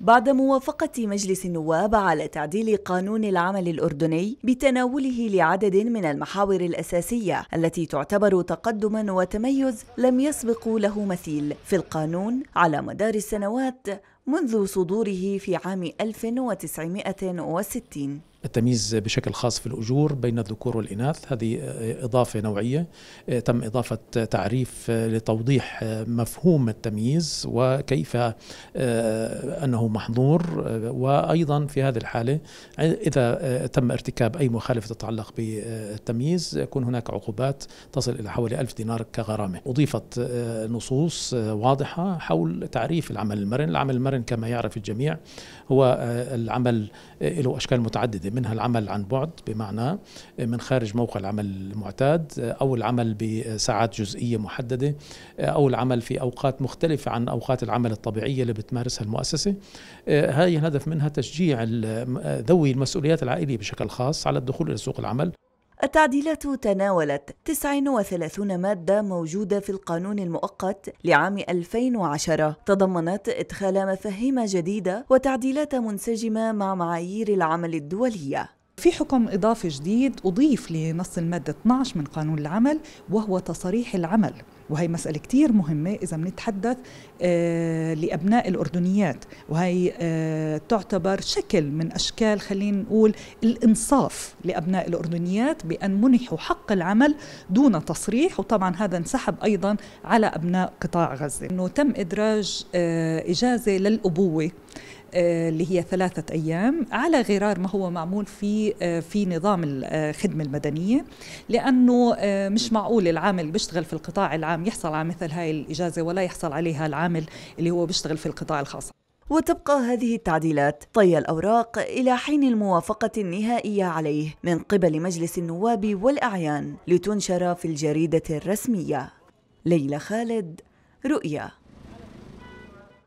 بعد موافقة مجلس النواب على تعديل قانون العمل الأردني بتناوله لعدد من المحاور الأساسية التي تعتبر تقدما وتميز لم يسبق له مثيل في القانون على مدار السنوات منذ صدوره في عام 1960 التمييز بشكل خاص في الأجور بين الذكور والإناث هذه إضافة نوعية تم إضافة تعريف لتوضيح مفهوم التمييز وكيف آه، أنه محظور وأيضا في هذه الحالة إذا تم ارتكاب أي مخالفة تتعلق بالتمييز يكون هناك عقوبات تصل إلى حوالي ألف دينار كغرامة أضيفت آه، نصوص آه، واضحة حول تعريف العمل المرن العمل المرن كما يعرف الجميع هو العمل له أشكال متعددة عديدة منها العمل عن بعد بمعنى آه، من خارج موقع العمل المعتاد آه، أو العمل بساعات جزئية محددة آه، أو العمل في أوقات مختلفة عن أوقات العمل الطبيعية اللي بتمارسها المؤسسة هاي الهدف منها تشجيع ذوي المسؤوليات العائلية بشكل خاص على الدخول إلى سوق العمل التعديلات تناولت 39 مادة موجودة في القانون المؤقت لعام 2010 تضمنت إدخال مفاهيم جديدة وتعديلات منسجمة مع معايير العمل الدولية في حكم إضافي جديد أضيف لنص المادة 12 من قانون العمل وهو تصريح العمل وهي مسألة كتير مهمة إذا بنتحدث آه، لأبناء الأردنيات وهي آه، تعتبر شكل من أشكال خلينا نقول الإنصاف لأبناء الأردنيات بأن منحوا حق العمل دون تصريح وطبعا هذا انسحب أيضا على أبناء قطاع غزة أنه تم إدراج آه، إجازة للأبوة آه، اللي هي ثلاثة أيام على غرار ما هو معمول في آه، في نظام الخدمة آه، المدنية لأنه مش معقول العامل اللي بيشتغل في القطاع العام يحصل على مثل هاي الإجازة ولا يحصل عليها العامل اللي هو بيشتغل في القطاع الخاص وتبقى هذه التعديلات طي الأوراق إلى حين الموافقة النهائية عليه من قبل مجلس النواب والأعيان لتنشر في الجريدة الرسمية ليلى خالد رؤيا